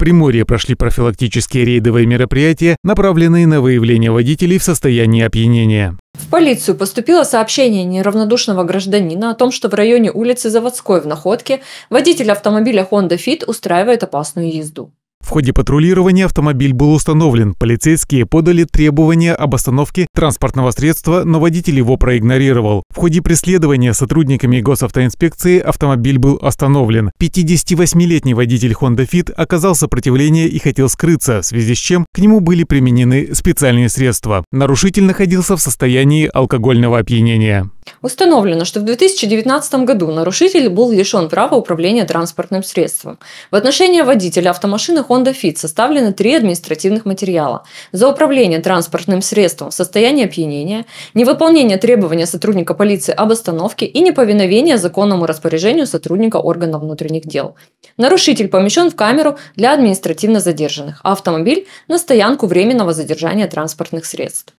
Приморье прошли профилактические рейдовые мероприятия, направленные на выявление водителей в состоянии опьянения. В полицию поступило сообщение неравнодушного гражданина о том, что в районе улицы Заводской в Находке водитель автомобиля Honda Fit устраивает опасную езду. В ходе патрулирования автомобиль был установлен. Полицейские подали требования об остановке транспортного средства, но водитель его проигнорировал. В ходе преследования сотрудниками госавтоинспекции автомобиль был остановлен. 58-летний водитель Honda Fit оказал сопротивление и хотел скрыться, в связи с чем к нему были применены специальные средства. Нарушитель находился в состоянии алкогольного опьянения. Установлено, что в 2019 году нарушитель был лишен права управления транспортным средством. В отношении водителя автомашины Honda Fit составлены три административных материала за управление транспортным средством в состоянии опьянения, невыполнение требования сотрудника полиции об остановке и неповиновение законному распоряжению сотрудника органов внутренних дел. Нарушитель помещен в камеру для административно задержанных, а автомобиль – на стоянку временного задержания транспортных средств.